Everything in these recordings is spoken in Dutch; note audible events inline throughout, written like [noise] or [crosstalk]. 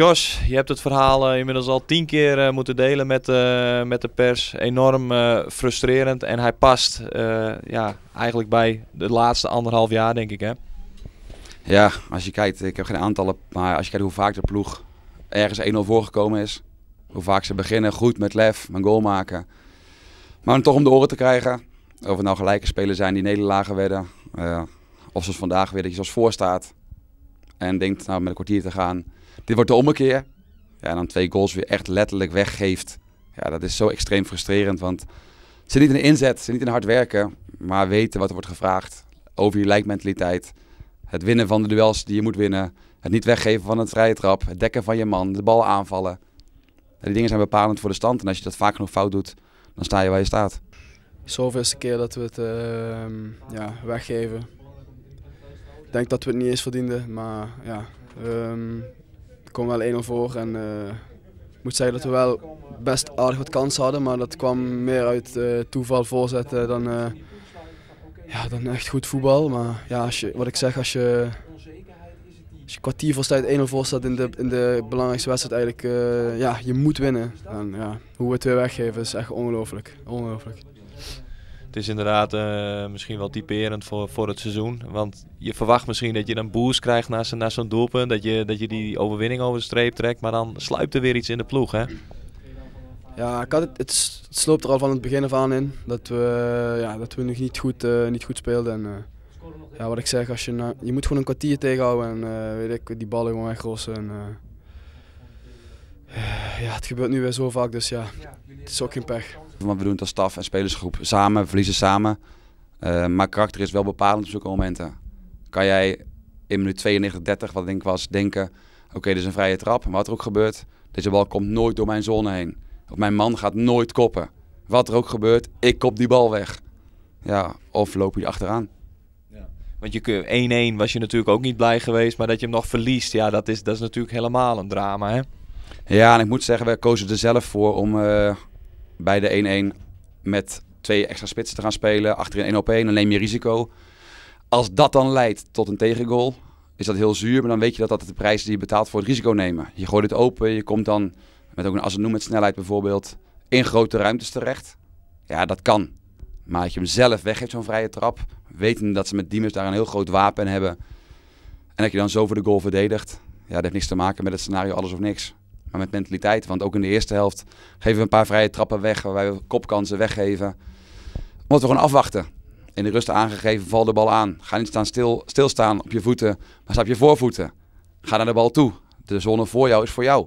Jos, je hebt het verhaal eh, inmiddels al tien keer eh, moeten delen met, eh, met de pers. Enorm frustrerend en hij past ja, eigenlijk bij de laatste anderhalf jaar, denk ik. Hè? Ja, als je kijkt, ik heb geen aantallen, maar als je kijkt hoe vaak de ploeg ergens 1-0 voorgekomen is. Hoe vaak ze beginnen goed met lef, een goal maken. Maar om toch om de oren te krijgen, of het nou gelijke spelen zijn die nederlagen werden. of zoals vandaag weer dat je zoals voor staat en denkt nou, met een kwartier te gaan dit wordt de ommekeer. Ja, en dan twee goals weer echt letterlijk weggeeft. Ja, dat is zo extreem frustrerend. Want ze niet in de inzet, ze niet in hard werken. Maar weten wat er wordt gevraagd. Over je lijkmentaliteit. Het winnen van de duels die je moet winnen. Het niet weggeven van een vrije trap. Het dekken van je man. De bal aanvallen. die dingen zijn bepalend voor de stand. En als je dat vaak genoeg fout doet, dan sta je waar je staat. Zoveelste keer dat we het ehm, ja, weggeven. Ik denk dat we het niet eens verdienden. Maar ja, ehm, ik kwam wel 1-0 voor en eh, ik moet zeggen dat we wel best aardig wat kansen hadden, maar dat kwam meer uit eh, toeval voorzetten dan, eh, ja, dan echt goed voetbal. Maar ja, als je, wat ik zeg, als je als je kwartier voor 1-0 voor staat in de, in de belangrijkste wedstrijd eigenlijk, ja, je moet winnen. En ja, hoe we het weer weggeven is echt ongelooflijk. ongelooflijk het is inderdaad eh, misschien wel typerend voor, voor het seizoen. Want je verwacht misschien dat je een boost krijgt na, zo'n doelpunt. Dat je, dat je die overwinning over de streep trekt. Maar dan sluipt er weer iets in de ploeg, hè? Ja, ik had het, het, het sloopt er al van het begin af aan in. Dat we, ja, dat we nog niet goed, eh, niet goed speelden. En, eh, ja, wat ik zeg, als je, je moet gewoon een kwartier tegenhouden. En weet ik, die ballen gewoon wegrossen. En, ja, het gebeurt nu weer zo vaak, dus ja, het is ook geen pech. Want we doen het als staf en spelersgroep samen, verliezen samen. Uh, maar karakter is wel bepalend op zulke momenten. Kan jij in minuut 92, 30, wat denk ik was, denken... oké, dit is een vrije trap, maar wat er ook gebeurt... deze bal komt nooit door mijn zone heen. Of mijn man gaat nooit koppen. Wat er ook gebeurt, ik kop die bal weg. Ja, of loop je achteraan. Ja. Want je 1-1 was je natuurlijk ook niet blij geweest, maar dat je hem nog verliest, ja, dat is, dat is natuurlijk helemaal een drama, hè? Ja, en ik moet zeggen, we kozen er zelf voor om eh, bij de 1-1 met twee extra spitsen te gaan spelen. Achterin 1 op 1, dan neem je risico. Als dat dan leidt tot een tegengoal, is dat heel zuur. Maar dan weet je dat dat de prijs die je betaalt voor het risico nemen. Je gooit het open, je komt dan met ook een asenoem met snelheid bijvoorbeeld in grote ruimtes terecht. Ja, dat kan. Maar als je hem zelf weggeeft, zo'n vrije trap, weten dat ze met Diemers daar een heel groot wapen hebben. En dat je dan zo voor de goal verdedigt. Ja, dat heeft niks te maken met het scenario alles of niks maar met mentaliteit. Want ook in de eerste helft geven we een paar vrije trappen weg, waarbij we kopkansen weggeven. Moeten we gewoon afwachten. In de rust aangegeven, val de bal aan. Ga niet staan stil, stilstaan op je voeten, maar stap je voorvoeten. Ga naar de bal toe. De zone voor jou is voor jou.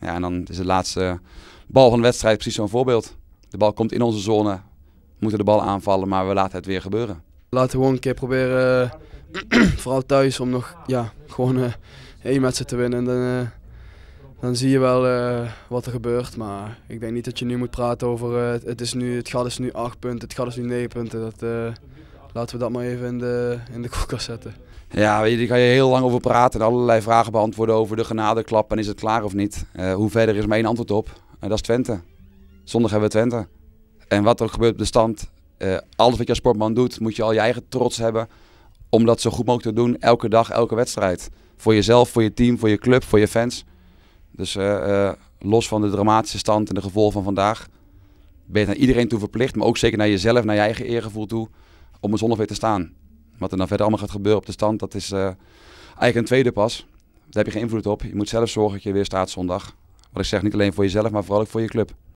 Ja, en dan is de laatste bal van de wedstrijd precies zo'n voorbeeld. De bal komt in onze zone, we moeten de bal aanvallen, maar we laten het weer gebeuren. Laten we gewoon een keer proberen, [clears throat] vooral thuis, om nog ja, gewoon eh, één met match te winnen. En dan, eh, dan zie je wel eh, wat er gebeurt. Maar ik denk niet dat je nu moet praten over eh, het, is nu, het gat is nu 8 punten, het gat is nu 9 punten. Dat, eh, laten we dat maar even in de, in de koelkast zetten. Ja, daar kan je heel lang over praten en allerlei vragen beantwoorden over de genadeklap en is het klaar of niet. hoe verder is maar één antwoord op en dat is Twente. Zondag hebben we Twente. En wat er ook gebeurt op de stand, alles wat je als sportman doet, moet je al je eigen trots hebben om dat zo goed mogelijk te doen, elke dag, elke wedstrijd. Voor jezelf, voor je team, voor je club, voor je fans. Dus eh, eh, los van de dramatische stand en de gevolgen van vandaag, ben je naar iedereen toe verplicht, maar ook zeker naar jezelf, naar je eigen eergevoel toe, om er zondag weer te staan. Wat er dan verder allemaal gaat gebeuren op de stand, dat is eh, eigenlijk een tweede pas. Daar heb je geen invloed op. Je moet zelf zorgen dat je weer staat zondag. Wat ik zeg, niet alleen voor jezelf, maar vooral ook voor je club.